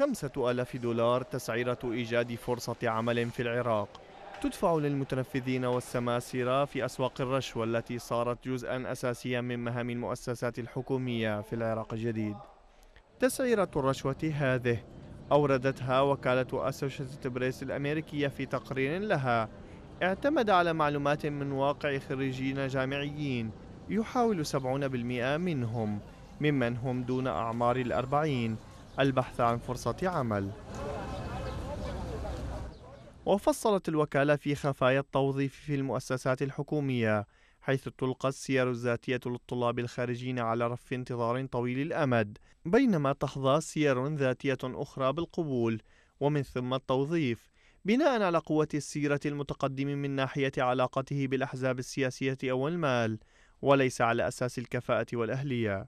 خمسة ألاف دولار تسعيرة إيجاد فرصة عمل في العراق تدفع للمتنفذين والسماسرة في أسواق الرشوة التي صارت جزءا أساسيا من مهام المؤسسات الحكومية في العراق الجديد تسعيرة الرشوة هذه أوردتها وكالة أسوشيتد بريس الأمريكية في تقرير لها اعتمد على معلومات من واقع خريجين جامعيين يحاول 70% منهم ممن هم دون أعمار الأربعين البحث عن فرصة عمل وفصلت الوكالة في خفايا التوظيف في المؤسسات الحكومية حيث تلقى السير الذاتية للطلاب الخارجين على رف انتظار طويل الأمد بينما تحظى سير ذاتية أخرى بالقبول ومن ثم التوظيف بناء على قوة السيرة المتقدم من ناحية علاقته بالأحزاب السياسية أو المال وليس على أساس الكفاءة والأهلية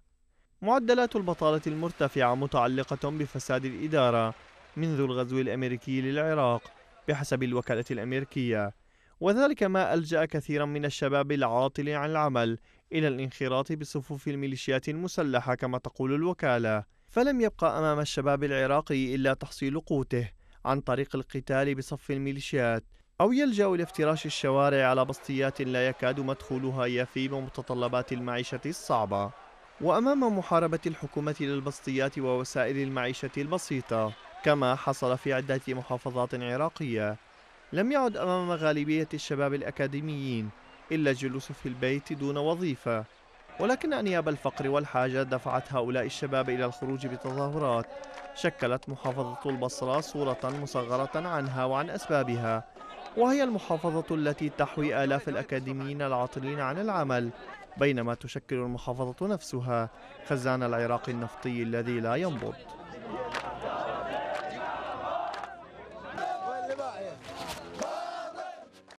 معدلات البطالة المرتفعة متعلقة بفساد الإدارة منذ الغزو الأمريكي للعراق بحسب الوكالة الأمريكية وذلك ما ألجأ كثيرا من الشباب العاطل عن العمل إلى الانخراط بصفوف الميليشيات المسلحة كما تقول الوكالة فلم يبقى أمام الشباب العراقي إلا تحصيل قوته عن طريق القتال بصف الميليشيات أو يلجأ لافتراش الشوارع على بسطيات لا يكاد مدخولها يفي بمتطلبات المعيشة الصعبة وأمام محاربة الحكومة للبسطيات ووسائل المعيشة البسيطة كما حصل في عدة محافظات عراقية لم يعد أمام غالبية الشباب الأكاديميين إلا الجلوس في البيت دون وظيفة ولكن أنياب الفقر والحاجة دفعت هؤلاء الشباب إلى الخروج بتظاهرات شكلت محافظة البصرة صورة مصغرة عنها وعن أسبابها وهي المحافظة التي تحوي آلاف الأكاديميين العاطلين عن العمل بينما تشكل المحافظة نفسها خزان العراق النفطي الذي لا ينبض